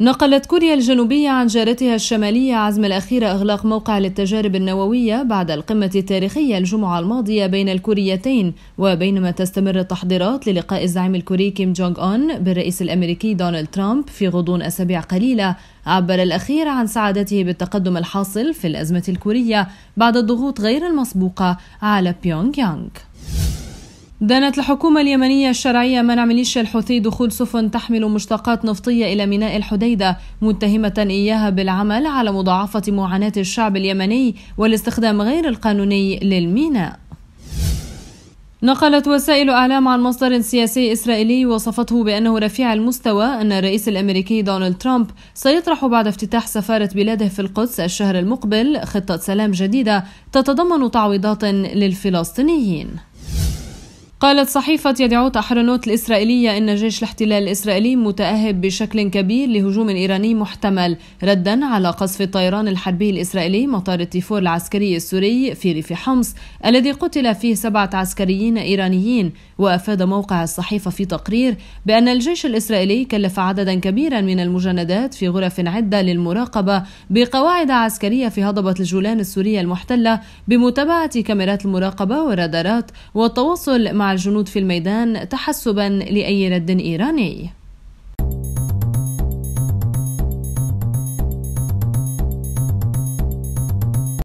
نقلت كوريا الجنوبية عن جارتها الشمالية عزم الأخير إغلاق موقع للتجارب النووية بعد القمة التاريخية الجمعة الماضية بين الكوريتين وبينما تستمر التحضيرات للقاء الزعيم الكوري كيم جونغ أون بالرئيس الأمريكي دونالد ترامب في غضون أسابيع قليلة عبر الأخير عن سعادته بالتقدم الحاصل في الأزمة الكورية بعد الضغوط غير المسبوقة على بيونغ يانغ دانت الحكومة اليمنية الشرعية منع ميليشيا الحوثي دخول سفن تحمل مشتقات نفطية إلى ميناء الحديدة متهمة إياها بالعمل على مضاعفة معاناة الشعب اليمني والاستخدام غير القانوني للميناء نقلت وسائل أعلام عن مصدر سياسي إسرائيلي وصفته بأنه رفيع المستوى أن الرئيس الأمريكي دونالد ترامب سيطرح بعد افتتاح سفارة بلاده في القدس الشهر المقبل خطة سلام جديدة تتضمن تعويضات للفلسطينيين قالت صحيفة يدعوت أحرنوت الإسرائيلية إن جيش الاحتلال الإسرائيلي متأهب بشكل كبير لهجوم إيراني محتمل ردا على قصف الطيران الحربي الإسرائيلي مطار التيفور العسكري السوري في ريف حمص الذي قتل فيه سبعة عسكريين إيرانيين وأفاد موقع الصحيفة في تقرير بأن الجيش الإسرائيلي كلف عددا كبيرا من المجندات في غرف عدة للمراقبة بقواعد عسكرية في هضبة الجولان السورية المحتلة بمتابعة كاميرات المراقبة والرادارات والتواصل مع مع الجنود في الميدان تحسبا لأي رد إيراني